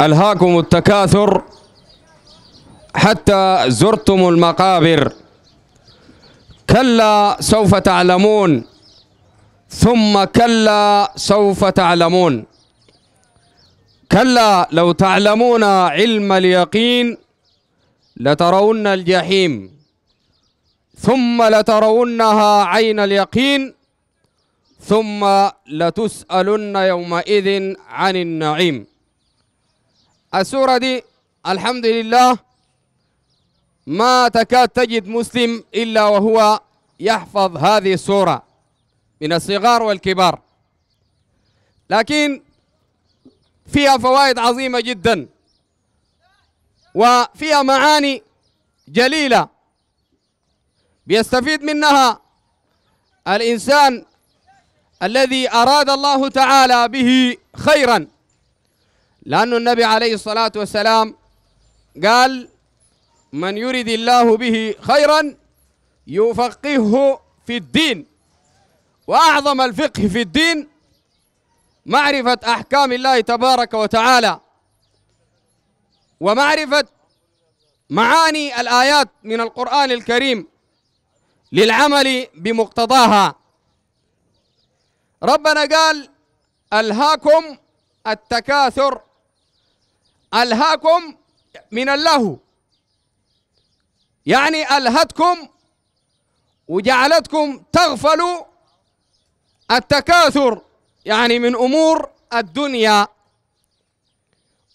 ألهاكم التكاثر حتى زرتم المقابر كلا سوف تعلمون ثم كلا سوف تعلمون كلا لو تعلمون علم اليقين لترون الجحيم ثم لترونها عين اليقين ثم لتسألن يومئذ عن النعيم السورة دي الحمد لله ما تكاد تجد مسلم إلا وهو يحفظ هذه السورة من الصغار والكبار لكن فيها فوائد عظيمة جدا وفيها معاني جليلة بيستفيد منها الإنسان الذي أراد الله تعالى به خيراً لأن النبي عليه الصلاة والسلام قال من يريد الله به خيرا يفقهه في الدين وأعظم الفقه في الدين معرفة أحكام الله تبارك وتعالى ومعرفة معاني الآيات من القرآن الكريم للعمل بمقتضاها ربنا قال ألهاكم التكاثر ألهاكم من اللهو يعني ألهتكم وجعلتكم تغفلوا التكاثر يعني من أمور الدنيا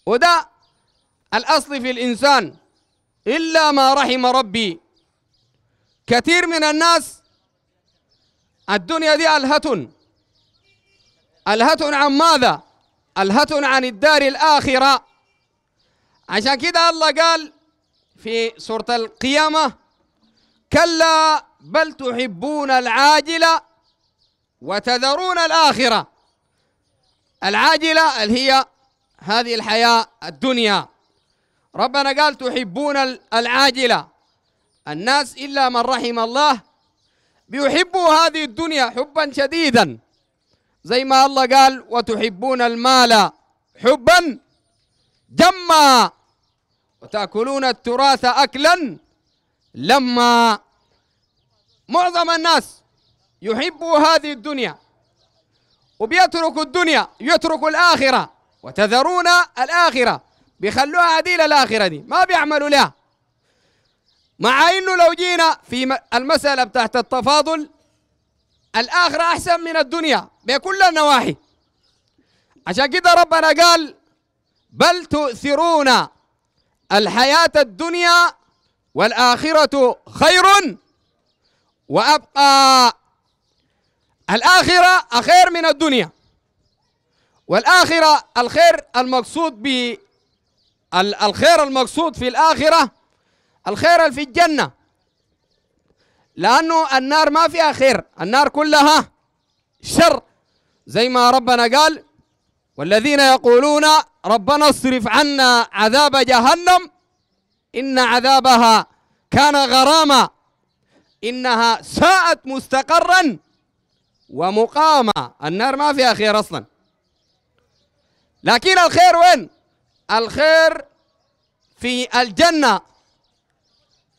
وده الأصل في الإنسان إلا ما رحم ربي كثير من الناس الدنيا دي ألهة ألهة عن ماذا؟ ألهة عن الدار الآخرة عشان كده الله قال في سورة القيامة كلا بل تحبون العاجلة وتذرون الآخرة العاجلة اللي هي هذه الحياة الدنيا ربنا قال تحبون العاجلة الناس إلا من رحم الله بيحبوا هذه الدنيا حبا شديدا زي ما الله قال وتحبون المال حبا جما وتأكلون التراث أكلا لما معظم الناس يحبوا هذه الدنيا وبيترك الدنيا يترك الآخرة وتذرون الآخرة بيخلوها عديل الآخرة دي ما بيعملوا لها مع إنه لو جينا في المسألة بتاعت التفاضل الآخرة أحسن من الدنيا بكل النواحي عشان كده ربنا قال بل تؤثرون الحياة الدنيا والآخرة خير وأبقى الآخرة أخير من الدنيا والآخرة الخير المقصود ب الخير المقصود في الآخرة الخير في الجنة لأنه النار ما فيها خير النار كلها شر زي ما ربنا قال والذين يقولون ربنا اصرف عنا عذاب جهنم إن عذابها كان غراما إنها ساءت مستقرا ومقاما النار ما فيها خير أصلا لكن الخير وين الخير في الجنة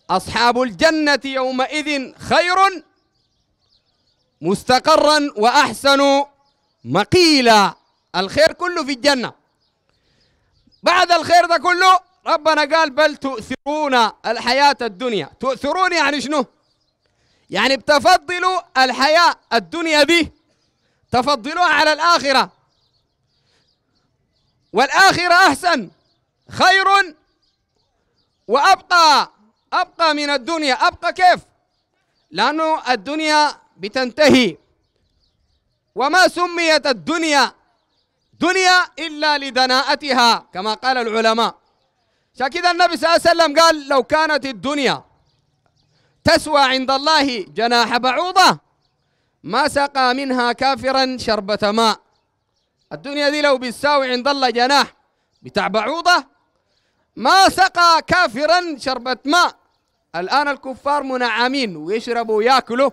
أصحاب الجنة يومئذ خير مستقرا وأحسن مقيلا الخير كله في الجنه بعد الخير ده كله ربنا قال بل تؤثرون الحياة الدنيا تؤثرون يعني شنو يعني بتفضلوا الحياة الدنيا دي تفضلوها على الآخرة والآخرة أحسن خير وأبقى أبقى من الدنيا أبقى كيف لأنه الدنيا بتنتهي وما سميت الدنيا الدنيا إلا لدناءتها كما قال العلماء عشان كده النبي صلى الله عليه وسلم قال لو كانت الدنيا تسوى عند الله جناح بعوضة ما سقى منها كافرا شربة ماء الدنيا دي لو بتساوي عند الله جناح بتاع بعوضة ما سقى كافرا شربة ماء الآن الكفار منعمين ويشربوا وياكلوا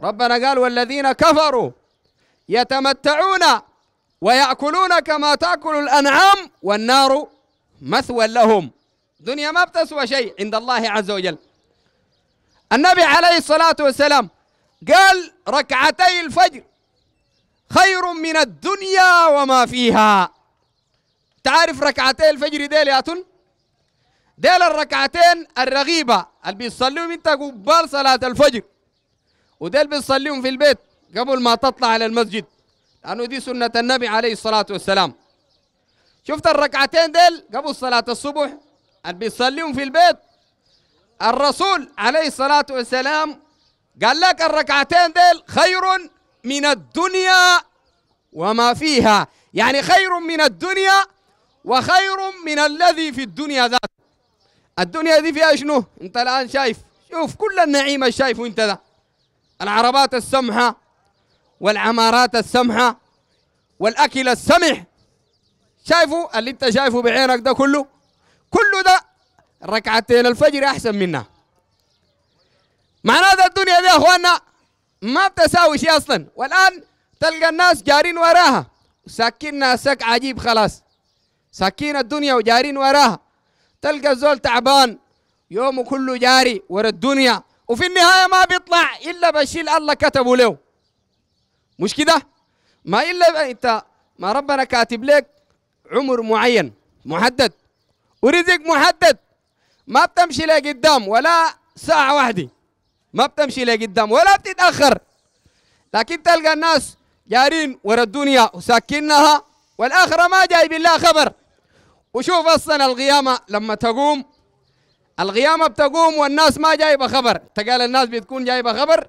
ربنا قال والذين كفروا يتمتعون ويأكلون كما تأكل الأنعام والنار مثوى لهم دنيا ما بتسوى شيء عند الله عز وجل النبي عليه الصلاة والسلام قال ركعتي الفجر خير من الدنيا وما فيها تعرف ركعتي الفجر ديل يا تن ديل الركعتين الرغيبة اللي بيصليهم انت قبال صلاة الفجر وديل بيصليهم في البيت قبل ما تطلع على المسجد لأنه دي سنة النبي عليه الصلاة والسلام شفت الركعتين ديل قبل صلاة الصبح اللي بيصليهم في البيت الرسول عليه الصلاة والسلام قال لك الركعتين ديل خير من الدنيا وما فيها يعني خير من الدنيا وخير من الذي في الدنيا ذات الدنيا دي فيها شنو انت الآن شايف شوف كل النعيم الشايف انت ذا العربات السمحة والعمارات السمحة والأكل السمح شايفوا اللي انت شايفه بعينك ده كله كله ده ركعتين الفجر أحسن منها معناتها الدنيا دي يا ما بتساوي شيء أصلا والآن تلقى الناس جارين وراها ساكننا سك عجيب خلاص ساكين الدنيا وجارين وراها تلقى الزول تعبان يومه كله جاري ورا الدنيا وفي النهاية ما بيطلع إلا بشيل الله كتبه له مش كده ما الا انت ما ربنا كاتب لك عمر معين محدد ورزق محدد ما بتمشي لقدام ولا ساعة واحدة ما بتمشي لقدام ولا بتتأخر لكن تلقى الناس جارين ورا الدنيا وساكنها والآخرة ما جايب لها خبر وشوف أصلا القيامة لما تقوم القيامة بتقوم والناس ما جايبة خبر تقال الناس بتكون جايبة خبر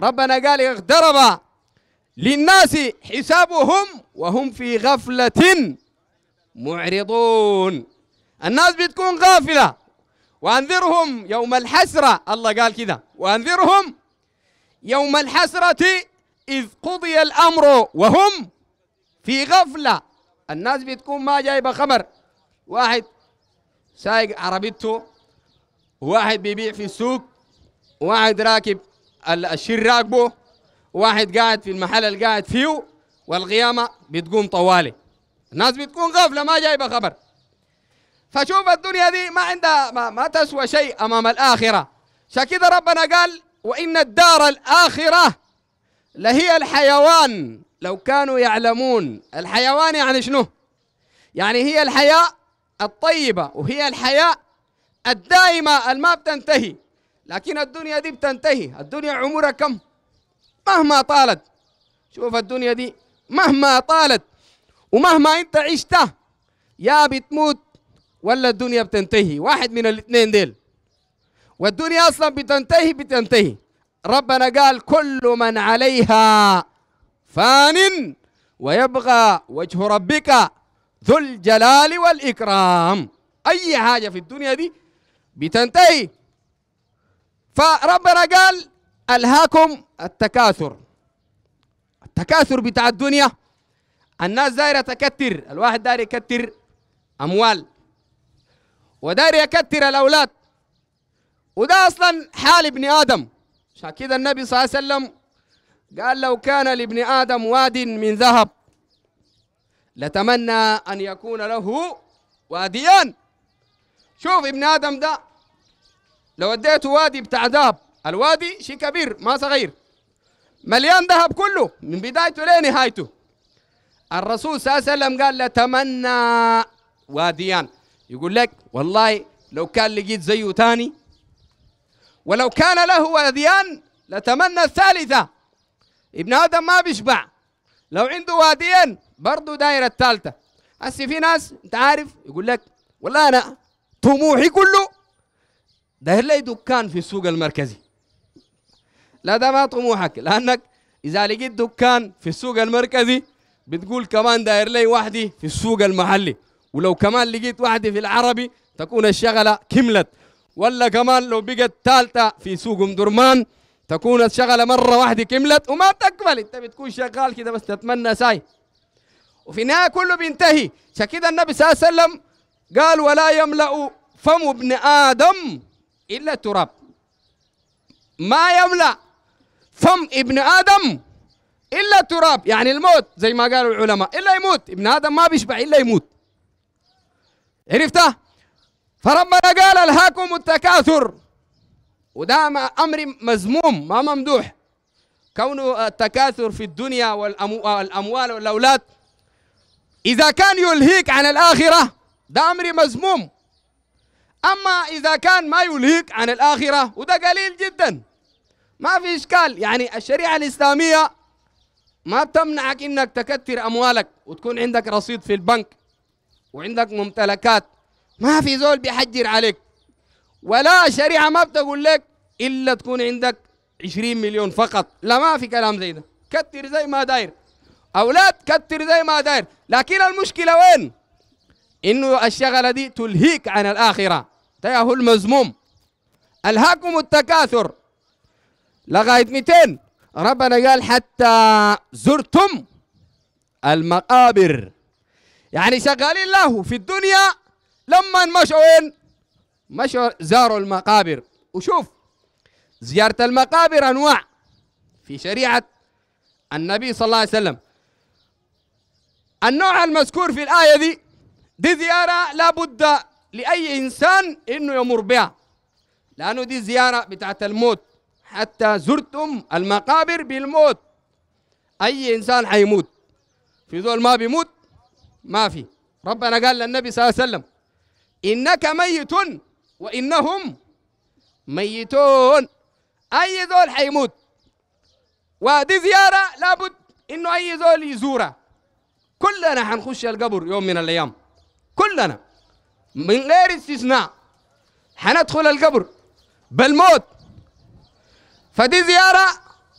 ربنا قال اقترب للناس حسابهم وهم في غفلة معرضون الناس بتكون غافلة وأنذرهم يوم الحسرة الله قال كذا وأنذرهم يوم الحسرة إذ قضي الأمر وهم في غفلة الناس بتكون ما جايبة خبر واحد سايق عربيته واحد بيبيع في السوق واحد راكب الشير راكبه واحد قاعد في المحل اللي قاعد فيه والقيامة بتقوم طوالي الناس بتكون غافلة ما جايبة خبر فشوف الدنيا دي ما عندها ما, ما تسوى شيء أمام الآخرة شكذا ربنا قال وإن الدار الآخرة لهي الحيوان لو كانوا يعلمون الحيوان يعني شنو يعني هي الحياة الطيبة وهي الحياة الدائمة الما بتنتهي لكن الدنيا دي بتنتهي الدنيا عمرها كم مهما طالت شوف الدنيا دي مهما طالت ومهما انت عشته يا بتموت ولا الدنيا بتنتهي واحد من الاثنين ديل والدنيا اصلا بتنتهي بتنتهي ربنا قال كل من عليها فان ويبغى وجه ربك ذو الجلال والإكرام أي حاجة في الدنيا دي بتنتهي فربنا قال ألهاكم التكاثر التكاثر بتاع الدنيا الناس دايرة تكتر الواحد داير يكتر أموال وداير يكتر الأولاد وده أصلا حال ابن آدم عشان كده النبي صلى الله عليه وسلم قال لو كان لابن آدم واد من ذهب لتمنى أن يكون له واديان شوف ابن آدم ده لو اديته وادي بتاع ذهب الوادي شيء كبير ما صغير مليان ذهب كله من بدايته لنهايته الرسول صلى الله عليه وسلم قال تمنى واديان يقول لك والله لو كان لقيت زيه ثاني ولو كان له واديان لتمنى الثالثة ابن آدم ما بيشبع لو عنده واديين برضه دايرة الثالثة هسه في ناس انت عارف يقول لك والله انا طموحي كله داير لي دكان في السوق المركزي لا ده ما طموحك لأنك إذا لقيت دكان في السوق المركزي بتقول كمان داير لي وحدي في السوق المحلي ولو كمان لقيت وحدي في العربي تكون الشغلة كملت ولا كمان لو بقت ثالثة في سوق أم درمان تكون الشغلة مرة واحدة كملت وما تكمل أنت بتكون شغال كده بس تتمنى ساي وفي النهاية كله بينتهي عشان كده النبي صلى الله عليه وسلم قال ولا يملأ فم ابن آدم إلا تراب ما يملأ فم ابن آدم إلا تراب يعني الموت زي ما قالوا العلماء إلا يموت ابن آدم ما بيشبع إلا يموت عرفته فربنا قال ألهاكم التكاثر وده أمر مذموم ما ممدوح كون التكاثر في الدنيا والأموال والأولاد إذا كان يلهيك عن الآخرة ده أمر مذموم أما إذا كان ما يلهيك عن الآخرة وده قليل جداً ما في إشكال يعني الشريعة الإسلامية ما بتمنعك إنك تكثر أموالك وتكون عندك رصيد في البنك وعندك ممتلكات ما في زول بيحجر عليك ولا شريعه ما بتقول لك إلا تكون عندك 20 مليون فقط لا ما في كلام زي ده كتر زي ما داير أولاد كتر زي ما داير لكن المشكلة وين إنه الشغلة دي تلهيك عن الآخرة تاهو المزموم ألهاكم التكاثر لغاية 200 ربنا قال حتى زرتم المقابر يعني شغالين له في الدنيا لما مشوا وين مشوا زاروا المقابر وشوف زيارة المقابر أنواع في شريعة النبي صلى الله عليه وسلم النوع المذكور في الآية دي دي زيارة لابد لأي إنسان إنه يمر بها لأنه دي زيارة بتاعت الموت حتى زرتم المقابر بالموت أي إنسان حيموت في ذول ما بيموت ما في ربنا قال للنبي صلى الله عليه وسلم إنك ميت وإنهم ميتون أي ذول حيموت ودي زيارة لابد إنه أي ذول يزورها كلنا حنخش القبر يوم من الأيام كلنا من غير استثناء حندخل القبر بالموت فدي زيارة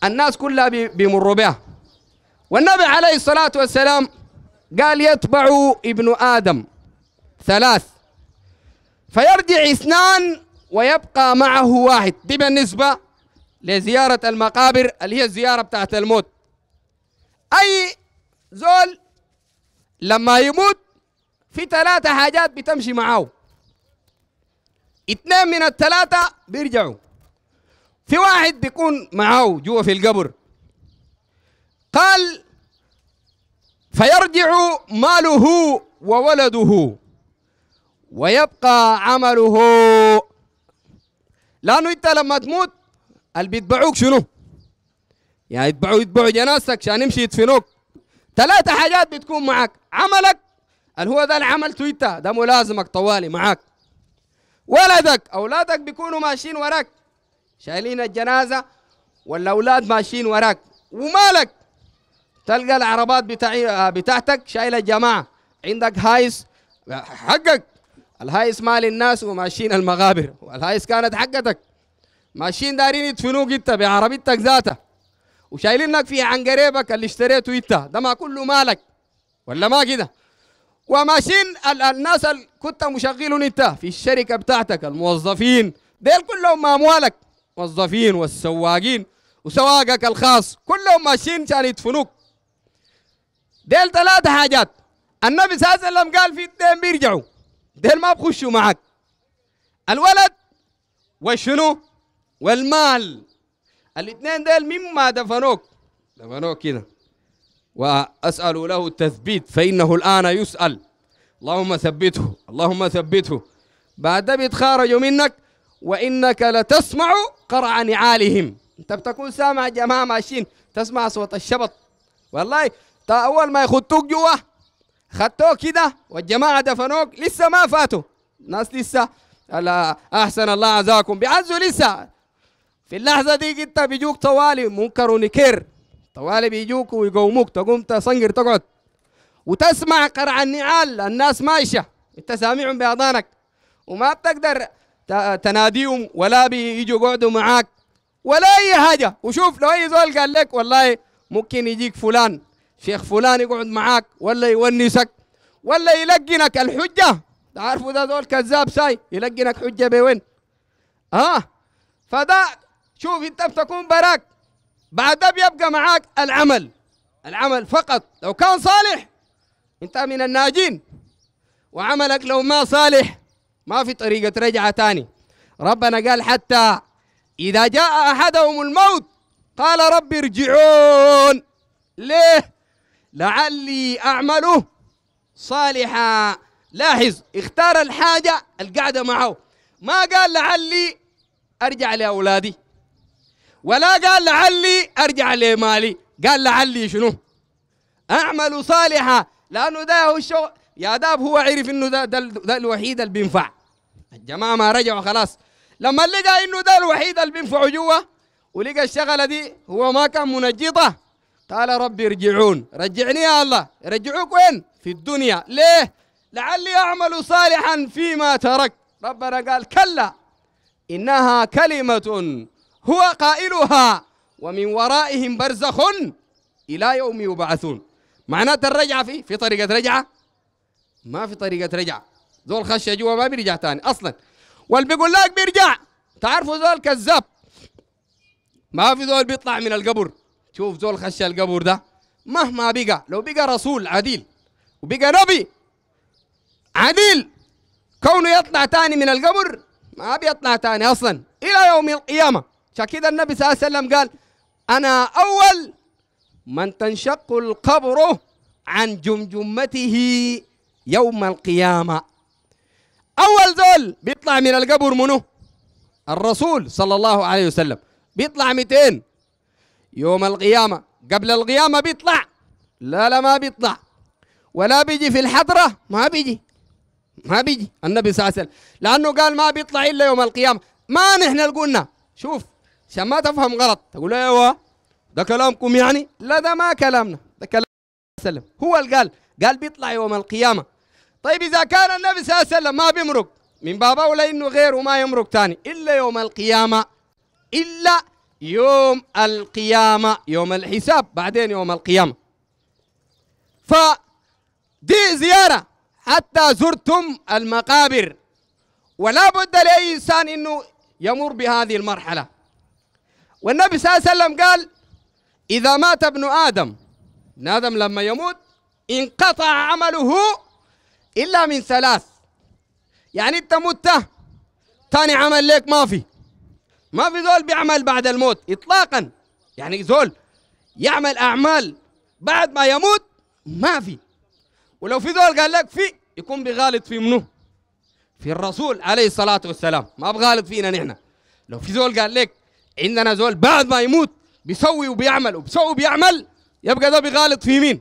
الناس كلها بيمروا بها والنبي عليه الصلاة والسلام قال يتبع ابن آدم ثلاث فيرجع اثنان ويبقى معه واحد دي بالنسبة لزيارة المقابر اللي هي الزيارة بتاعت الموت أي زول لما يموت في ثلاثة حاجات بتمشي معاه اثنين من الثلاثة بيرجعوا في واحد بيكون معه جوا في القبر قال فيرجع ماله وولده ويبقى عمله لانه انت لما تموت اللي بيتبعوك شنو؟ يعني يتبعوا يتبعوا جنازتك عشان يمشي يدفنوك ثلاثة حاجات بتكون معك عملك اللي هو ده اللي عملته انت ده ملازمك طوالي معك ولدك اولادك بيكونوا ماشيين وراك شايلين الجنازة والأولاد ماشيين وراك ومالك تلقى العربات بتاعي بتاعتك شايلة جماعة عندك هايس حقك الهايس مال الناس وماشيين المغابر والهايس كانت حقتك ماشيين دارين يدفنوك انت بعربيتك ذاتها وشايلينك في عن قريبك اللي اشتريته انت ده ما كله مالك ولا ما كده وماشيين ال الناس اللي كنت مشغلهم انت في الشركه بتاعتك الموظفين ديل كلهم اموالك والموظفين والسواقين وسواقك الخاص كلهم ماشيين عشان يدفنوك ديل ثلاثة حاجات النبي صلى الله عليه وسلم قال في اثنين بيرجعوا ديل ما بخشوا معك الولد والشنو والمال الاثنين ديل مما دفنوك دفنوك كده وأسأل له التثبيت فإنه الآن يسأل اللهم ثبته اللهم ثبته بعد بيتخارجوا منك وإنك لتسمع قرع نعالهم أنت بتكون سامع جماعة ماشيين تسمع صوت الشبط والله تا أول ما يخطوك جوا خطوه كده والجماعة دفنوك لسه ما فاتوا ناس لسه أحسن الله عزاكم بيعزوا لسه في اللحظة دي أنت بيجوك طوالي منكر ونكر طوالي بيجوك ويقوموك تقوم تصنقر تقعد وتسمع قرع النعال الناس ماشية أنت سامعهم بأذانك وما بتقدر تناديهم ولا بيجوا يقعدوا معاك ولا اي حاجه وشوف لو اي زول قال لك والله ممكن يجيك فلان شيخ فلان يقعد معاك ولا يونسك ولا يلقنك الحجه تعرفوا ذا زول كذاب ساي يلقنك حجه بوين ها آه. فده شوف انت بتكون براك بعدها بيبقى معاك العمل العمل فقط لو كان صالح انت من الناجين وعملك لو ما صالح ما في طريقة رجعة تاني ربنا قال حتى إذا جاء أحدهم الموت قال رب ارجعون ليه لعلي أعمله صالحا لاحظ اختار الحاجة القاعدة معه ما قال لعلي أرجع لأولادي ولا قال لعلي أرجع لمالي قال لعلي شنو أعمل صالحا لأنه ده هو الشغل يا داب هو عرف أنه ده, ده, ده الوحيد اللي بينفع الجماعة ما رجعوا خلاص لما لقى إنه ده الوحيد اللي بينفعوا جوا ولقى الشغلة دي هو ما كان منجطة قال ربي ارجعون رجعني يا الله رجعوك وين في الدنيا ليه لعلي أعمل صالحا فيما ترك ربنا قال كلا إنها كلمة هو قائلها ومن ورائهم برزخ إلى يوم يبعثون معناته الرجعة في في طريقة رجعة ما في طريقة رجعة زول خش جوا ما بيرجع تاني اصلا واللي بيقول لك بيرجع تعرفوا زول كذاب ما في زول بيطلع من القبر شوف زول خش القبر ده مهما بقى لو بقى رسول عديل وبقى نبي عديل كونه يطلع تاني من القبر ما بيطلع تاني اصلا الى يوم القيامه عشان كده النبي صلى الله عليه وسلم قال انا اول من تنشق القبر عن جمجمته يوم القيامه اول زول بيطلع من القبر منو الرسول صلى الله عليه وسلم بيطلع 200 يوم القيامه قبل القيامه بيطلع لا لا ما بيطلع ولا بيجي في الحضره ما بيجي ما بيجي النبي صلى الله عليه وسلم لانه قال ما بيطلع الا يوم القيامه ما نحن قلنا شوف عشان ما تفهم غلط تقول ايوه ده كلامكم يعني لا ده ما كلامنا ده كلام وسلم هو اللي قال قال بيطلع يوم القيامه طيب إذا كان النبي صلى الله عليه وسلم ما بيمرق من باب أولى إنه غيره ما يمرق ثاني إلا يوم القيامة إلا يوم القيامة يوم الحساب بعدين يوم القيامة ف دي زيارة حتى زرتم المقابر ولا بد لأي إنسان إنه يمر بهذه المرحلة والنبي صلى الله عليه وسلم قال إذا مات ابن آدم ابن آدم لما يموت انقطع عمله إلا من ثلاث يعني أنت مت تاني عمل ليك ما في ما في زول بيعمل بعد الموت إطلاقا يعني زول يعمل أعمال بعد ما يموت ما في ولو في زول قال لك في يكون بغالط في منه في الرسول عليه الصلاة والسلام ما بغالط فينا نحن لو في زول قال لك عندنا زول بعد ما يموت بيسوي وبيعمل وبيسوي وبيعمل يبقى ده بغالط في مين؟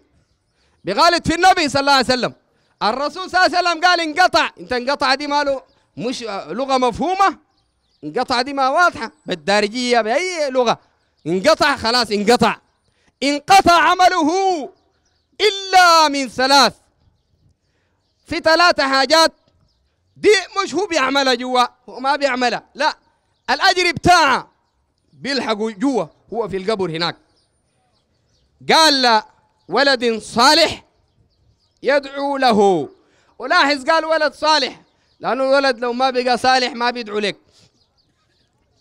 بغالط في النبي صلى الله عليه وسلم الرسول صلى الله عليه وسلم قال انقطع انت انقطع دي ماله مش لغه مفهومه انقطع دي ما واضحه بالدارجيه باي لغه انقطع خلاص انقطع انقطع عمله الا من ثلاث في ثلاثه حاجات دي مش هو بيعملها جوا هو ما بيعملها لا الاجر بتاعه بيلحقوا جوا هو في القبر هناك قال ولد صالح يدعو له ولاحظ قال ولد صالح لأنه الولد لو ما بقى صالح ما بيدعو لك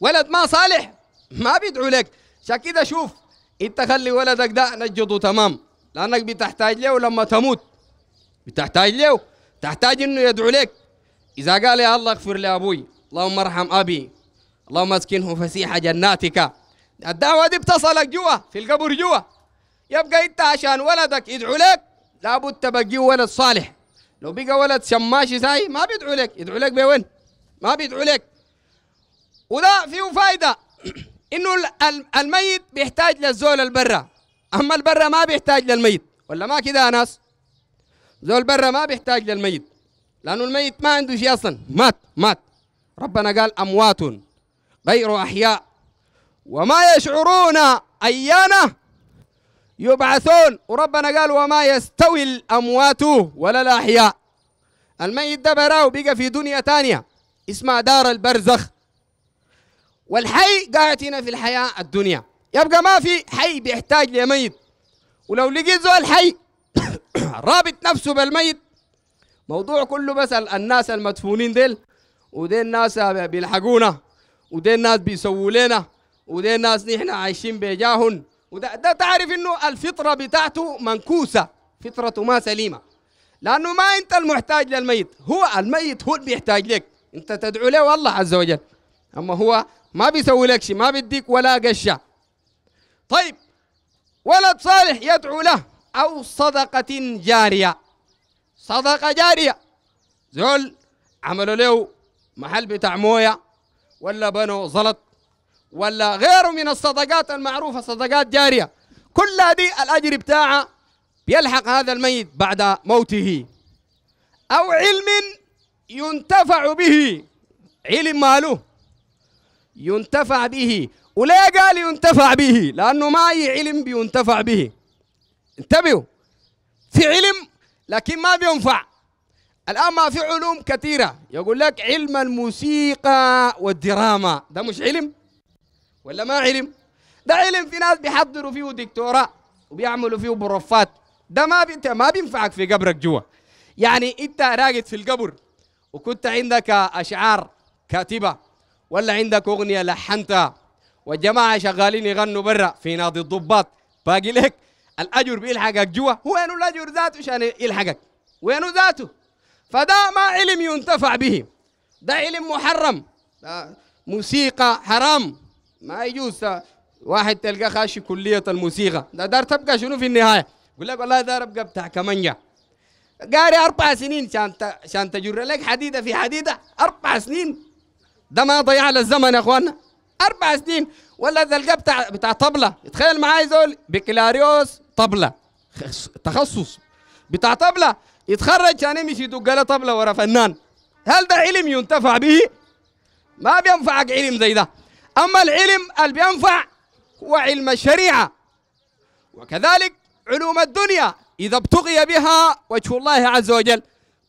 ولد ما صالح ما بيدعو لك عشان كده شوف انت خلي ولدك ده نجده تمام لأنك بتحتاج له لما تموت بتحتاج له تحتاج انه يدعو لك إذا قال يا الله اغفر لأبوي اللهم ارحم أبي اللهم اسكنه فسيح جناتك الدعوة دي بتصلك جوا في القبر جوا يبقى انت عشان ولدك يدعو لك لابد تبقي ولد صالح لو بقى ولد شماشي ساي ما بيدعو لك يدعو لك بوين ما بيدعو لك وده فيه فايدة إنه الميت بيحتاج للزول البرة أما البرة ما بيحتاج للميت ولا ما كده ناس زول برا ما بيحتاج للميت لأنه الميت ما عنده شيء أصلا مات مات ربنا قال أموات غير أحياء وما يشعرون أيانا يبعثون وربنا قال وما يستوي الأموات ولا الأحياء الميت ده براه بقى في دنيا تانية اسمها دار البرزخ والحي قاعد هنا في الحياة الدنيا يبقى ما في حي بيحتاج لميت ولو لقيت زول حي رابط نفسه بالميت موضوع كله بس الناس المدفونين ديل ودي الناس بيلحقونا ودي الناس بيسووا لنا ودي الناس نحن عايشين بجاهن وده ده تعرف انه الفطره بتاعته منكوسه فطرته ما سليمه لانه ما انت المحتاج للميت هو الميت هو اللي بيحتاج لك انت تدعو له والله عز وجل اما هو ما بيسوي لك شيء ما بيديك ولا قشه طيب ولد صالح يدعو له او صدقه جاريه صدقه جاريه زول عملوا له محل بتاع مويه ولا بنوا زلط ولا غيره من الصدقات المعروفة صدقات جارية كل هذه الأجر بتاعها بيلحق هذا الميت بعد موته أو علم ينتفع به علم ماله ينتفع به وليه قال ينتفع به لأنه ما أي علم بينتفع به انتبهوا في علم لكن ما بينفع الآن ما في علوم كثيرة يقول لك علم الموسيقى والدراما ده مش علم ولا ما علم ده علم في ناس بيحضروا فيه دكتوراه وبيعملوا فيه بروفات ده ما انت ما بينفعك في قبرك جوا يعني انت راقد في القبر وكنت عندك اشعار كاتبه ولا عندك اغنيه لحنتها والجماعه شغالين يغنوا برا في نادي الضباط باقي لك الاجر بيلحقك جوا وينو الاجر ذاته عشان يلحقك وينو ذاته فده ما علم ينتفع به ده علم محرم ده موسيقى حرام ما يجوز واحد تلقى خاشي كلية الموسيقى ده دار تبقى شنو في النهاية يقول لك والله دار أبقى بتاع كمانجا قاري أربع سنين شان شان تجر لك حديدة في حديدة أربع سنين ده ما ضيع الزمن يا إخواننا أربع سنين ولا تلقى بتاع بتاع طبلة تخيل معاي زول بكلاريوس طبلة تخصص بتاع طبلة يتخرج كان يمشي يدق له طبلة ورا فنان هل ده علم ينتفع به؟ ما بينفعك علم زي ده أما العلم اللي بينفع هو علم الشريعة وكذلك علوم الدنيا إذا ابتغي بها وجه الله عز وجل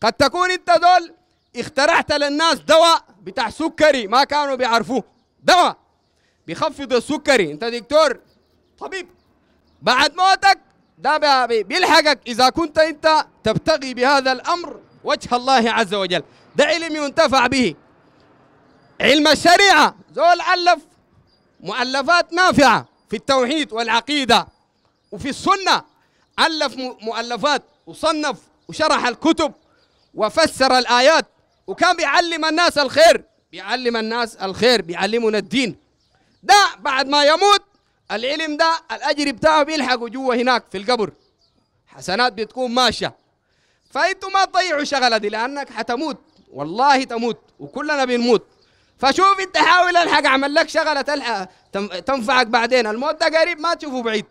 قد تكون أنت دول اخترعت للناس دواء بتاع سكري ما كانوا بيعرفوه دواء بيخفض السكري أنت دكتور طبيب بعد موتك ده بيلحقك إذا كنت أنت تبتغي بهذا الأمر وجه الله عز وجل ده علم ينتفع به علم الشريعة زول ألف مؤلفات نافعة في التوحيد والعقيدة وفي السنة ألف مؤلفات وصنف وشرح الكتب وفسر الآيات وكان بيعلم الناس الخير بيعلم الناس الخير بيعلمنا الدين ده بعد ما يموت العلم ده الأجر بتاعه بيلحقوا جوا هناك في القبر حسنات بتكون ماشية فأنتوا ما تضيعوا شغلة دي لأنك حتموت والله تموت وكلنا بنموت فشوف انت حاول الحق اعمل لك شغله تلحق تنفعك بعدين الموت ده قريب ما تشوفه بعيد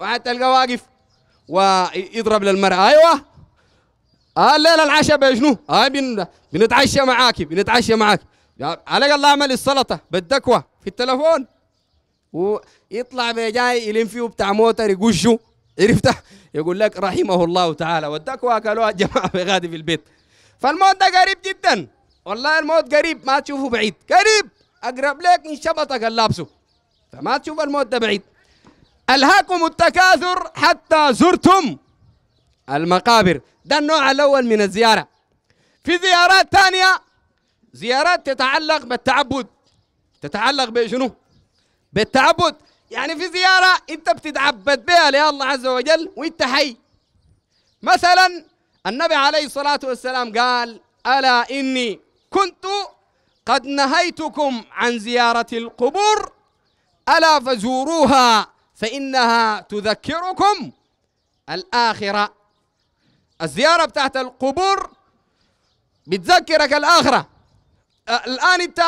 واحد تلقى واقف ويضرب للمرأة ايوه آه الليله العشاء بشنو؟ آه بن... بنتعشى معاكي بنتعشى معاك على الله اعمل السلطه بالدكوه في التلفون ويطلع بجاي يلم فيه بتاع موتر يقشه عرفته يقول لك رحمه الله تعالى والدكوه اكلوها الجماعه في غادي في البيت فالموت ده قريب جدا والله الموت قريب ما تشوفه بعيد قريب أقرب لك من شبطك اللابسه فما تشوف الموت ده بعيد ألهاكم التكاثر حتى زرتم المقابر ده النوع الأول من الزيارة في زيارات ثانية زيارات تتعلق بالتعبد تتعلق بشنو؟ بالتعبد يعني في زيارة أنت بتتعبد بها لله عز وجل وأنت حي مثلا النبي عليه الصلاة والسلام قال ألا إني كنت قد نهيتكم عن زيارة القبور ألا فزوروها فإنها تذكركم الآخرة الزيارة بتاعت القبور بتذكرك الآخرة أه، الآن أنت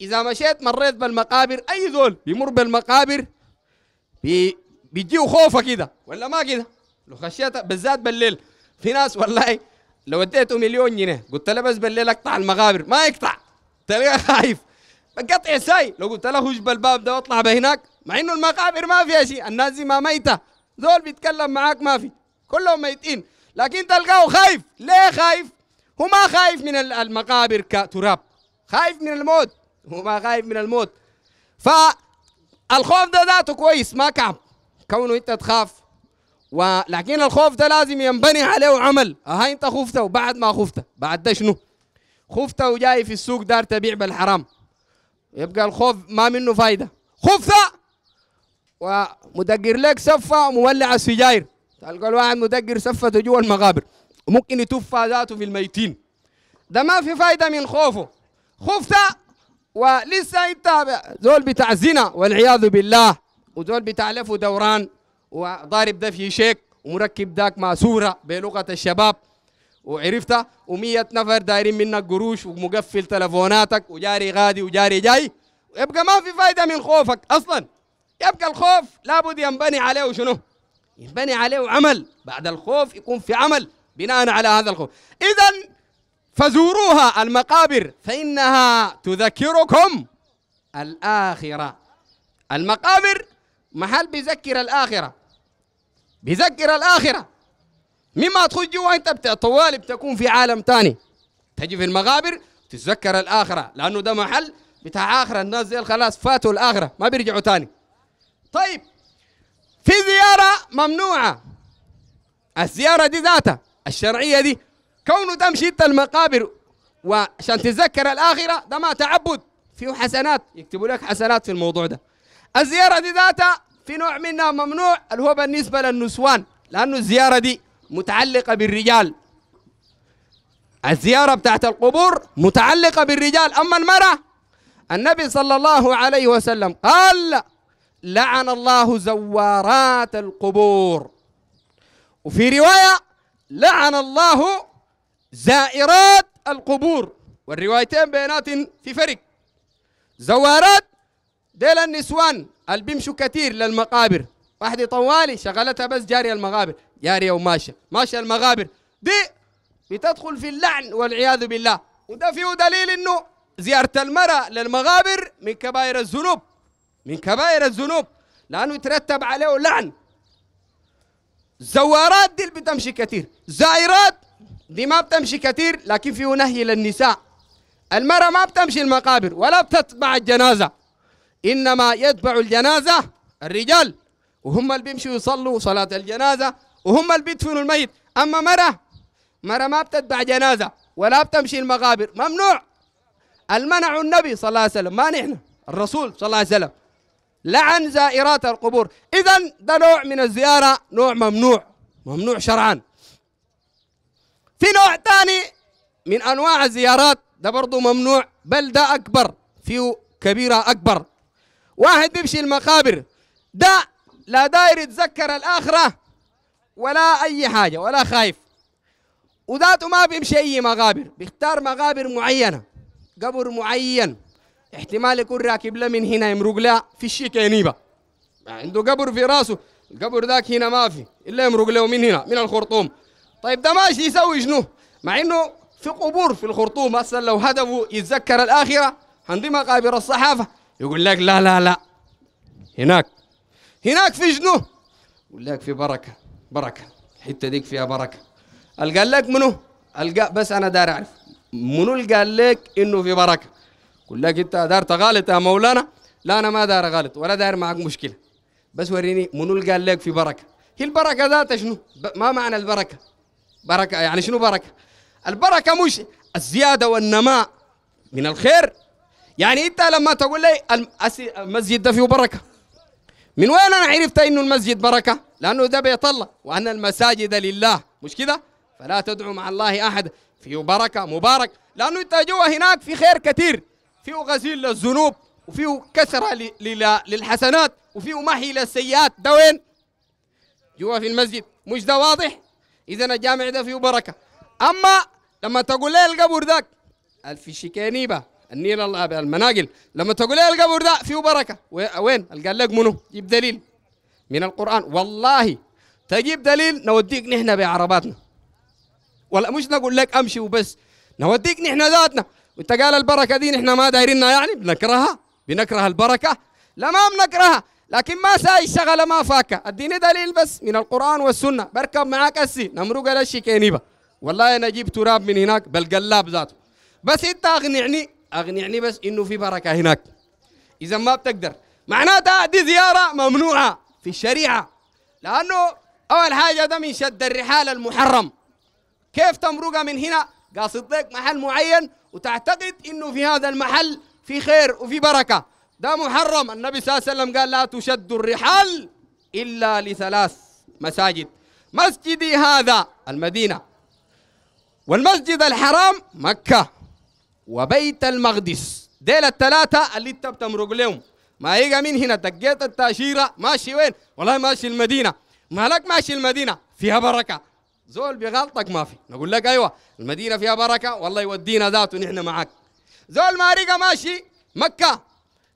إذا مشيت مريت بالمقابر أي ذول بيمر بالمقابر بي بيجيه خوفه كده ولا ما كده لو خشيت بالذات بالليل في ناس والله لو اديته مليون جنيه قلت له بس بالليل اقطع المغابر ما يقطع تلقاه خايف بقطع ساي لو قلت له خش بالباب ده واطلع بهناك مع انه المقابر ما فيها شيء الناس دي ما ميته زول بيتكلم معاك ما في كلهم ميتين لكن تلقاه خايف ليه خايف هو ما خايف من المقابر كتراب خايف من الموت هو ما خايف من الموت فالخوف ده ذاته كويس ما كعب كونه انت تخاف ولكن الخوف ده لازم ينبني عليه عمل ها انت خفت وبعد ما خفت بعد ده شنو خفت وجاي في السوق دار تبيع بالحرام يبقى الخوف ما منه فايده خفت ومدقر لك سفه مولع السجاير تلقى الواحد مدقر سفته جوا المقابر ممكن يتوفى ذاته في الميتين ده ما في فايده من خوفه خفت ولسه انت زول بتاع زنا والعياذ بالله وزول بتاع لفه دوران وضارب ده في شيك ومركب داك مع صوره بلغه الشباب وعرفتها و100 نفر دايرين منك قروش ومقفل تلفوناتك وجاري غادي وجاري جاي يبقى ما في فايده من خوفك اصلا يبقى الخوف لابد ينبني عليه شنو؟ ينبني عليه عمل بعد الخوف يكون في عمل بناء على هذا الخوف اذا فزوروها المقابر فانها تذكركم الاخره المقابر محل بيذكر الاخره بيذكر الآخرة مما تخش جوا أنت طوالي بتكون في عالم تاني تجي في المغابر تتذكر الآخرة لأنه ده محل بتاع آخرة الناس دي خلاص فاتوا الآخرة ما بيرجعوا تاني طيب في زيارة ممنوعة الزيارة دي ذاتها الشرعية دي كونه تمشي انت المقابر وعشان تتذكر الآخرة ده ما تعبد فيه حسنات يكتبوا لك حسنات في الموضوع ده الزيارة دي ذاتها في نوع منها ممنوع اللي هو بالنسبة للنسوان لأنه الزيارة دي متعلقة بالرجال الزيارة بتاعت القبور متعلقة بالرجال أما المرأة النبي صلى الله عليه وسلم قال لعن الله زوارات القبور وفي رواية لعن الله زائرات القبور والروايتين بينات في فرق زوارات ديل النسوان اللي بيمشوا كثير للمقابر واحدة طوالي شغلتها بس جارية المقابر جارية وماشية ماشية المقابر دي بتدخل في اللعن والعياذ بالله وده فيه دليل انه زيارة المرأة للمغابر من كبائر الذنوب من كبائر الذنوب لأنه يترتب عليه لعن زوارات دي اللي بتمشي كثير زائرات دي ما بتمشي كثير لكن فيه نهي للنساء المرأة ما بتمشي المقابر ولا بتتبع الجنازة إنما يتبع الجنازة الرجال وهم اللي بيمشوا يصلوا صلاة الجنازة وهم اللي بيدفنوا الميت أما مرة مرة ما بتتبع جنازة ولا بتمشي المقابر ممنوع المنع النبي صلى الله عليه وسلم ما نحن الرسول صلى الله عليه وسلم لعن زائرات القبور إذا ده نوع من الزيارة نوع ممنوع ممنوع شرعا في نوع ثاني من أنواع الزيارات ده برضه ممنوع بل ده أكبر فيه كبيرة أكبر واحد بيمشي المقابر ده لا داير يتذكر الآخرة ولا أي حاجة ولا خايف وذاته ما بيمشي أي مقابر بيختار مقابر معينة قبر معين احتمال يكون راكب له من هنا يمرق له في الشيكينيبة عنده قبر في راسه القبر ذاك هنا ما في إلا يمرق له من هنا من الخرطوم طيب ده ماشي يسوي شنو مع إنه في قبور في الخرطوم مثلا لو هدفه يتذكر الآخرة عندي مقابر الصحافة يقول لك لا لا لا هناك هناك في شنو يقول لك في بركه بركه الحته ديك فيها بركه ألقى لك منو القى بس انا دار اعرف منو اللي قال لك انه في بركه يقول لك انت دار تغالط يا مولانا لا انا ما دار غلط ولا دار معك مشكله بس وريني منو اللي قال لك في بركه هي البركه ذات شنو ما معنى البركه بركه يعني شنو بركه البركه مش الزياده والنماء من الخير يعني انت لما تقول لي المسجد ده فيه بركه من وين انا عرفت انه المسجد بركه لانه ده بيت الله وان المساجد لله مش كده فلا تدعو مع الله احد فيه بركه مبارك لانه انت جوا هناك في خير كثير فيه غسيل للذنوب وفيه كسره للحسنات وفيه محي للسيئات ده وين جوا في المسجد مش ده واضح اذا الجامع ده فيه بركه اما لما تقول لي القبر ذاك الفي شيكانيبه النيل المناقل لما تقول لي إيه القبر ده فيه بركه وين قال لك منو جيب دليل من القران والله تجيب دليل نوديك نحن بعرباتنا ولا مش نقول لك امشي وبس نوديك نحن ذاتنا وانت قال البركه دي نحن ما دايرينها يعني بنكرهها بنكره البركه لا ما بنكرهها لكن ما ساي شغلة ما فاكة اديني دليل بس من القرآن والسنة بركب معاك السي نمرق لشي كينيبة والله أنا أجيب تراب من هناك بالقلاب ذاته بس انت اغنعني اقنعني بس انه في بركه هناك اذا ما بتقدر معناتها دي زياره ممنوعه في الشريعه لانه اول حاجه ده من شد الرحال المحرم كيف تمرقها من هنا قاصد لك محل معين وتعتقد انه في هذا المحل في خير وفي بركه ده محرم النبي صلى الله عليه وسلم قال لا تشد الرحال الا لثلاث مساجد مسجدي هذا المدينه والمسجد الحرام مكه وبيت المقدس ديل الثلاثة اللي انت بتمرق لهم ما يجي من هنا دقيت التأشيرة ماشي وين والله ماشي المدينة مالك ماشي المدينة فيها بركة زول بغلطك ما في نقول لك أيوة المدينة فيها بركة والله يودينا ذاته نحن معاك زول ما رجع ماشي مكة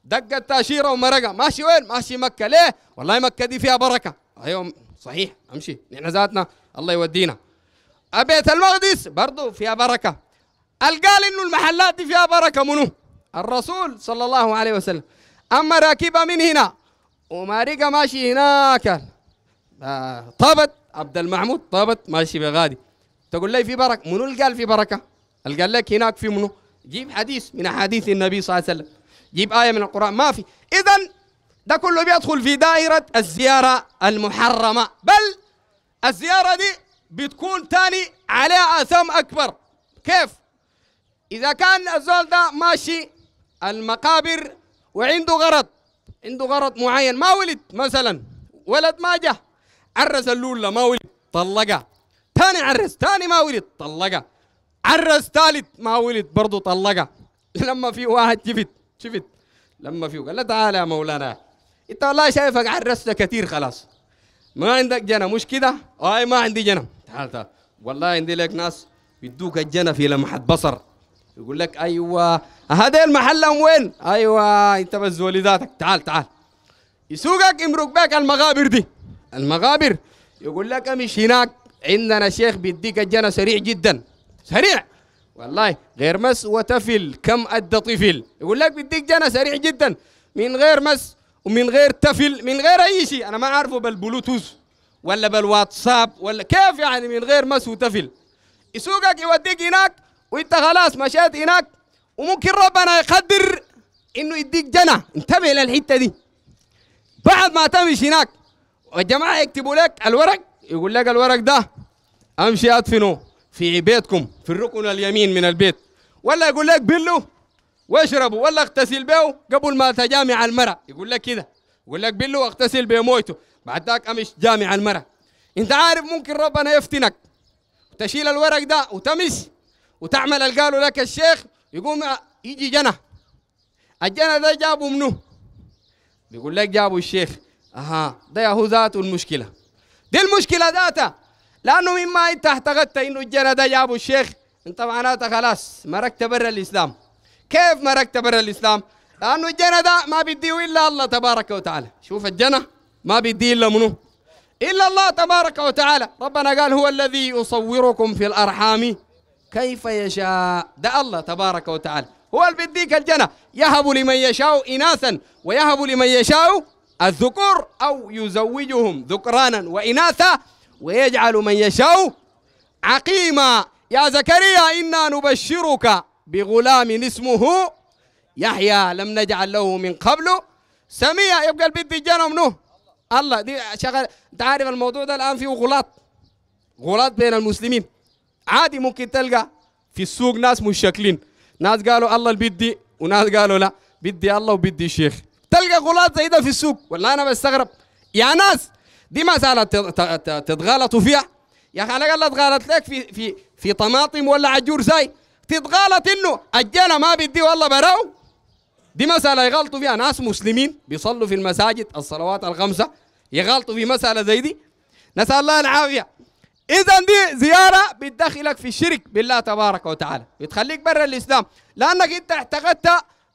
دقة تأشيرة ومرقة ماشي وين ماشي مكة ليه والله مكة دي فيها بركة أيوة صحيح أمشي نحن ذاتنا الله يودينا بيت المقدس برضو فيها بركة قال انه المحلات دي فيها بركه منو الرسول صلى الله عليه وسلم اما راكبه من هنا ومارقه ماشي هناك آه، طابت عبد المحمود طابت ماشي بغادي تقول لي في بركه منو اللي قال في بركه؟ قال لك هناك في منو؟ جيب حديث من احاديث النبي صلى الله عليه وسلم جيب ايه من القران ما في اذا ده كله بيدخل في دائره الزياره المحرمه بل الزياره دي بتكون تاني عليها اثام اكبر كيف؟ إذا كان الزول ده ماشي المقابر وعنده غرض عنده غرض معين ما ولد مثلا ولد ما جه عرس اللولة ما ولد طلقها ثاني عرس ثاني ما ولد طلقها عرس ثالث ما ولد برضه طلقها لما في واحد شفت شفت لما في قال له تعالى يا مولانا انت والله شايفك عرست كثير خلاص ما عندك جنة مش كده؟ اي آه، ما عندي جنة تعال تعال والله عندي لك ناس بيدوك الجنة في لمحة بصر يقول لك ايوه هذا المحل وين؟ ايوه انت بس ولذاتك تعال تعال يسوقك يمرق بك المغابر دي المغابر يقول لك امش هناك عندنا شيخ بيديك الجنه سريع جدا سريع والله غير مس وتفل كم ادى طفل يقول لك بيديك جنه سريع جدا من غير مس ومن غير تفل من غير اي شيء انا ما اعرفه بالبلوتوث ولا بالواتساب ولا كيف يعني من غير مس وتفل يسوقك يوديك هناك وانت خلاص مشيت هناك وممكن ربنا يقدر انه يديك جنة انتبه للحتة دي بعد ما تمشي هناك والجماعة يكتبوا لك الورق يقول لك الورق ده امشي ادفنه في بيتكم في الركن اليمين من البيت ولا يقول لك بلو واشربوا ولا اغتسل به قبل ما تجامع المرأة يقول لك كده يقول لك بلو واغتسل موته بعد ذاك امش جامع المرأة انت عارف ممكن ربنا يفتنك تشيل الورق ده وتمشي وتعمل اللي قالوا لك الشيخ يقوم يجي جنة الجنة ده جابوا منه بيقول لك جابوا الشيخ اها ده هو ذاته المشكلة دي المشكلة ذاتها لأنه مما أنت اعتقدت إنه الجنة ده جابوا الشيخ أنت معناتها خلاص مركت برا الإسلام كيف مركت برا الإسلام؟ لأنه الجنة ده ما بيديه إلا الله تبارك وتعالى شوف الجنة ما بيديه إلا منه إلا الله تبارك وتعالى ربنا قال هو الذي يصوركم في الأرحام كيف يشاء ده الله تبارك وتعالى هو اللي بيديك الجنة يهب لمن يشاء إناثا ويهب لمن يشاء الذكور أو يزوجهم ذكرانا وإناثا ويجعل من يشاء عقيما يا زكريا إنا نبشرك بغلام اسمه يحيى لم نجعل له من قبل سميع يبقى البيت جنة منه الله دي شغل انت عارف الموضوع ده الآن فيه غلاط غلاط بين المسلمين عادي ممكن تلقى في السوق ناس مشكلين ناس قالوا الله البدي وناس قالوا لا بدي الله وبدي الشيخ تلقى غلاط زي ده في السوق والله انا بستغرب يا ناس دي مساله تتغالطوا فيها يا اخي على الاقل اتغالط لك في في في طماطم ولا عجور زي تتغالط انه الجنة ما بدي والله براو دي مسألة يغلطوا فيها ناس مسلمين بيصلوا في المساجد الصلوات الخمسة يغلطوا في مسألة زي دي نسأل الله العافية اذا دي زياره بتدخلك في الشرك بالله تبارك وتعالى بتخليك برا الاسلام لانك انت اعتقدت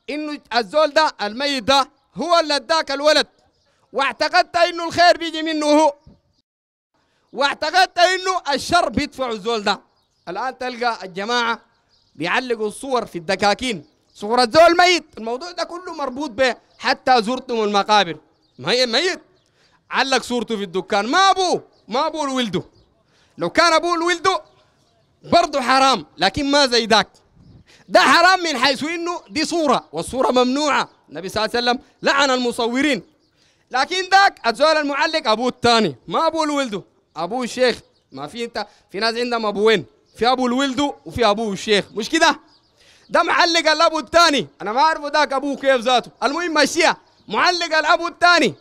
انه الزول ده الميت ده هو اللي اداك الولد واعتقدت انه الخير بيجي منه هو واعتقدت انه الشر بيدفع الزول ده الان تلقى الجماعه بيعلقوا الصور في الدكاكين صورة زول ميت الموضوع ده كله مربوط به حتى زرتم المقابر ميت ميت علق صورته في الدكان ما ابوه ما ابوه لولده لو كان ابوه لولده برضه حرام لكن ما زي ذاك ده حرام من حيث انه دي صوره والصوره ممنوعه النبي صلى الله عليه وسلم لعن المصورين لكن ذاك الزول المعلق ابوه الثاني ما ابوه لولده ابوه الشيخ ما في انت في ناس عندهم ابوين في ابو الولد وفي ابوه الشيخ مش كده ده معلق الابو الثاني انا ما اعرف ذاك ابوه كيف ذاته المهم ماشيه معلق الابو الثاني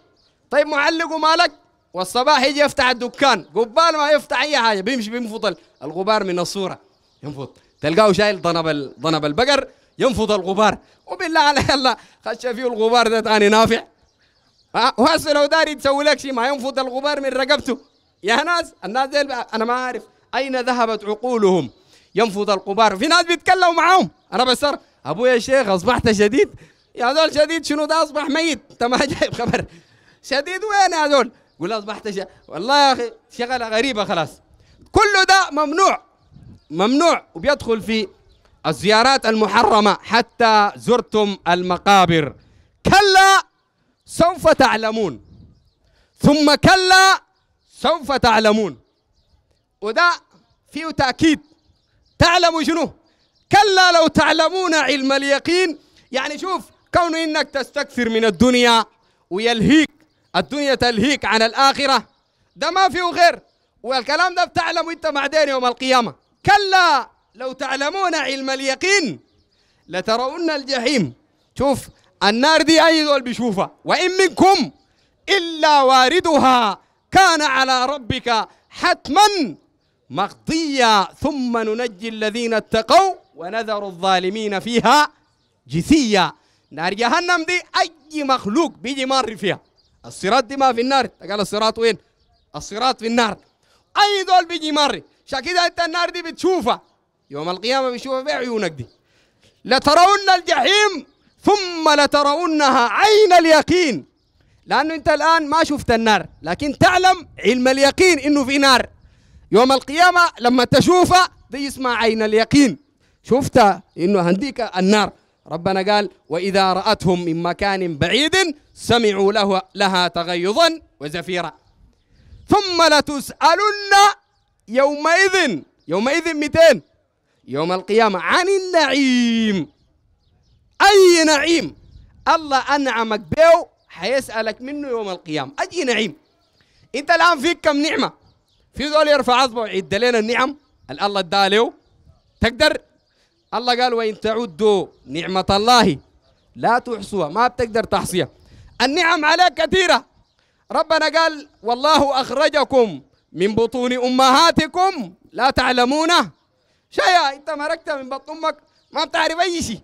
طيب معلقه مالك والصباح يجي يفتح الدكان قبال ما يفتح اي حاجه بيمشي بينفض الغبار من الصوره ينفض تلقاه شايل ضنب ضنب البقر ينفض الغبار وبالله على الله خش فيه الغبار ده ثاني نافع وهسه لو داري تسوي لك شيء ما ينفض الغبار من رقبته يا ناس الناس دي انا ما عارف اين ذهبت عقولهم ينفض الغبار في ناس بيتكلموا معاهم انا بسر ابويا الشيخ اصبحت شديد يا دول شديد شنو ده اصبح ميت انت ما جايب خبر شديد وين يا هذول قول اصبحت ش... والله يا اخي شغله غريبه خلاص كل ده ممنوع ممنوع وبيدخل في الزيارات المحرمه حتى زرتم المقابر كلا سوف تعلمون ثم كلا سوف تعلمون وده فيه تاكيد تعلموا شنو كلا لو تعلمون علم اليقين يعني شوف كون انك تستكثر من الدنيا ويلهيك الدنيا تلهيك عن الآخرة ده ما فيه غير والكلام ده بتعلمه أنت بعدين يوم القيامة كلا لو تعلمون علم اليقين لترون الجحيم شوف النار دي أي دول بيشوفها وإن منكم إلا واردها كان على ربك حتما مقضيا ثم ننجي الذين اتقوا ونذر الظالمين فيها جثيا نار جهنم دي أي مخلوق بيجي مر فيها الصراط دي ما في النار قال الصراط وين الصراط في النار اي دول بيجي مر عشان كده انت النار دي بتشوفها يوم القيامه بتشوفها عيونك دي لترون الجحيم ثم لترونها عين اليقين لانه انت الان ما شفت النار لكن تعلم علم اليقين انه في نار يوم القيامه لما تشوفها دي اسمها عين اليقين شفت انه هنديك النار ربنا قال وإذا رأتهم من مكان بعيد سمعوا له لها تغيظا وزفيرا ثم لتسألن يومئذ يومئذ 200 يوم القيامة عن النعيم أي نعيم الله أنعمك به حيسألك منه يوم القيامة أي نعيم أنت الآن فيك كم نعمة في ذول يرفع أصبع يدلين النعم الله اداله تقدر الله قال وإن تعدوا نعمة الله لا تحصوها ما بتقدر تحصيها النعم عليك كثيرة ربنا قال والله أخرجكم من بطون أمهاتكم لا تعلمونه شيء أنت مركت من بطن أمك ما بتعرف أي شيء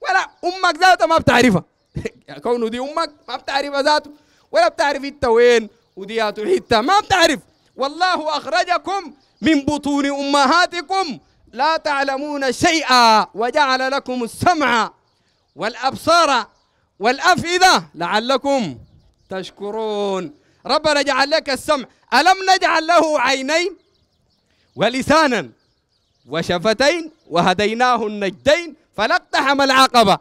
ولا أمك ذاتها ما بتعرفها كونه دي أمك ما بتعرفها ذاته ولا بتعرف أنت وين ودياته حتة ما بتعرف والله أخرجكم من بطون أمهاتكم لا تعلمون شيئا وجعل لكم السمع والأبصار والأفئدة لعلكم تشكرون ربنا جعل لك السمع ألم نجعل له عينين ولسانا وشفتين وهديناه النجدين فلقتحم العقبة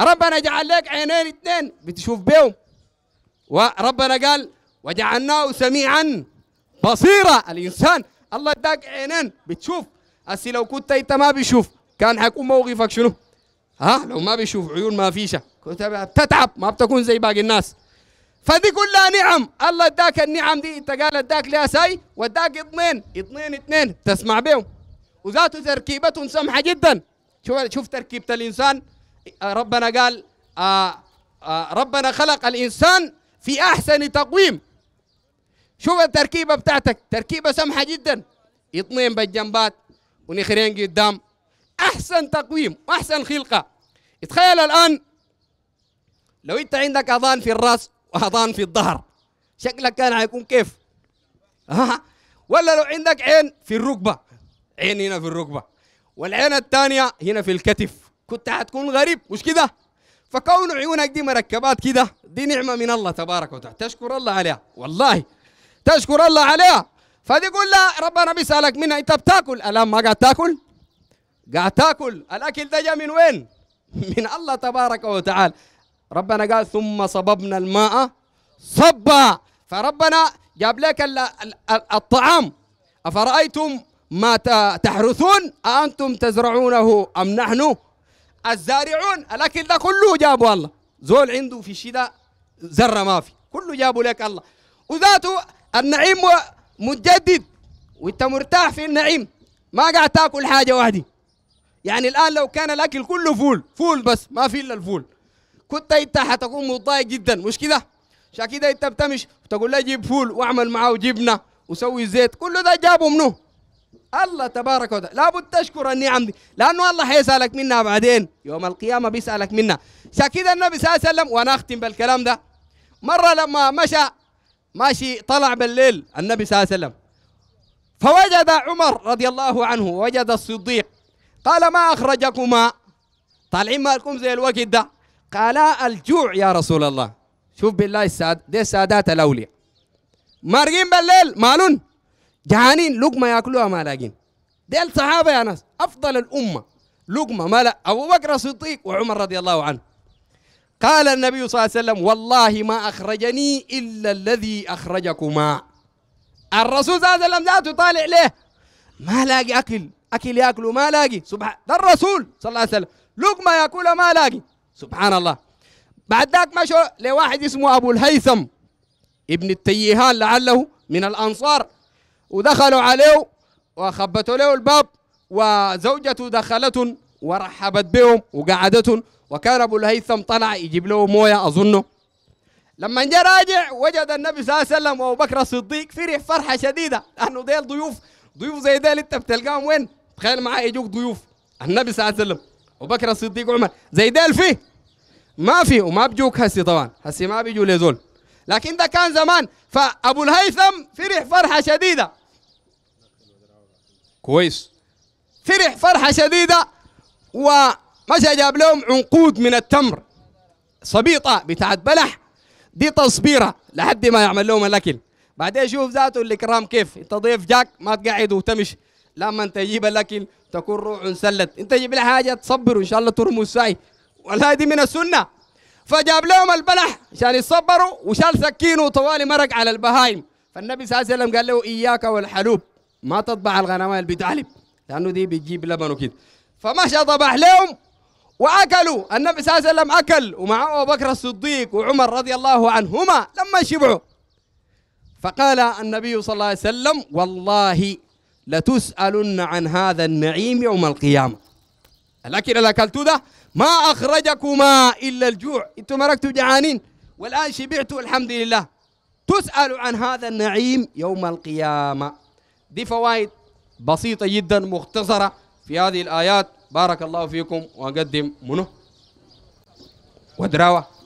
ربنا جعل لك عينين اثنين بتشوف بهم وربنا قال وجعلناه سميعا بصيرا الإنسان الله اداك عينين بتشوف اسي لو كنت انت ما بيشوف كان حيكون موقفك شنو؟ ها لو ما بيشوف عيون ما فيشة كنت بتتعب ما بتكون زي باقي الناس فدي كلها نعم الله اداك النعم دي انت قال اداك لها ساي واداك اثنين اثنين اثنين تسمع بهم وذاته تركيبة سمحة جدا شوف شوف تركيبة الانسان ربنا قال آآ آه، آآ آه، ربنا خلق الانسان في احسن تقويم شوف التركيبه بتاعتك تركيبه سمحه جدا اثنين بالجنبات ونخرين قدام احسن تقويم واحسن خلقه تخيل الان لو انت عندك اذان في الراس واذان في الظهر شكلك كان حيكون كيف ها ولا لو عندك عين في الركبه عين هنا في الركبه والعين الثانيه هنا في الكتف كنت حتكون غريب مش كده فكون عيونك دي مركبات كده دي نعمه من الله تبارك وتعالى تشكر الله عليها والله تشكر الله عليها فدي لا ربنا بيسالك منها انت بتاكل الان ما قاعد تاكل قاعد تاكل الاكل ده جاء من وين من الله تبارك وتعالى ربنا قال ثم صببنا الماء صبا فربنا جاب لك الطعام افرايتم ما تحرثون أأنتم تزرعونه أم نحن الزارعون الأكل ده كله جابه الله زول عنده في شدة ذرة ما في كله جابه لك الله وذاته النعيم متجدد وانت مرتاح في النعيم ما قاعد تاكل حاجه واحده يعني الان لو كان الاكل كله فول فول بس ما في الا الفول كنت انت حتكون متضايق جدا مش كده عشان كده انت بتمشي وتقول له جيب فول واعمل معاه جبنه وسوي زيت كل ده جابه منه الله تبارك وتعالى لابد تشكر النعم دي لانه الله حيسالك منها بعدين يوم القيامه بيسالك منها عشان كده النبي صلى الله عليه وسلم وانا اختم بالكلام ده مره لما مشى ماشي طلع بالليل النبي صلى الله عليه وسلم فوجد عمر رضي الله عنه وجد الصديق قال ما أخرجكما طالعين مالكم زي الوقت ده قال الجوع يا رسول الله شوف بالله الساد دي السادات الأولياء مارقين بالليل مالون جعانين لقمة ياكلوها ما لاقين دي الصحابة يا ناس أفضل الأمة لقمة ما لا أبو بكر الصديق وعمر رضي الله عنه قال النبي صلى الله عليه وسلم والله ما أخرجني إلا الذي أخرجكما الرسول صلى الله عليه وسلم ذاته طالع له ما لاقي أكل أكل يأكله ما لاقي سبحان ده الرسول صلى الله عليه وسلم لقمة يأكلها ما لاقي سبحان الله بعد ذاك مشوا لواحد اسمه أبو الهيثم ابن التيهان لعله من الأنصار ودخلوا عليه وخبتوا له الباب وزوجته دخلت ورحبت بهم وقعدتهم وكان ابو الهيثم طلع يجيب له مويه اظنه لما جاء راجع وجد النبي صلى الله عليه وسلم وابو بكر الصديق فرح فرحه شديده لانه ديل ضيوف ضيوف زي ديل انت بتلقاهم وين؟ تخيل معاه يجوك ضيوف النبي صلى الله عليه وسلم ابو بكر الصديق عمر زي ديل فيه ما في وما بجوك هسي طبعا هسي ما بيجوا لزول لكن ده كان زمان فابو الهيثم فرح فرحه شديده كويس فرح فرحه شديده و مشى جاب لهم عنقود من التمر صبيطة بتاعت بلح دي تصبيرة لحد ما يعمل لهم الأكل بعدين شوف ذاته الإكرام كيف أنت ضيف جاك ما تقعد وتمشي لما أنت تجيب الأكل تكون روح سلت أنت جيب لها حاجة تصبر وإن شاء الله ترموا الساي ولا دي من السنة فجاب لهم البلح عشان يتصبروا وشال سكينه طوالي مرق على البهايم فالنبي صلى الله عليه وسلم قال له إياك والحلوب ما تطبع الغنماء اللي بتعلب لأنه دي بتجيب لبن وكده فمشى طبح لهم وأكلوا النبي صلى الله عليه وسلم أكل ومع أبو بكر الصديق وعمر رضي الله عنهما لما شبعوا فقال النبي صلى الله عليه وسلم والله لتسألن عن هذا النعيم يوم القيامة لكن اللي أكلتوا ده ما أخرجكما إلا الجوع أنتم مركتوا جعانين والآن شبعتوا الحمد لله تسأل عن هذا النعيم يوم القيامة دي فوائد بسيطة جدا مختصرة في هذه الآيات بارك الله فيكم وأقدم منه ودراوة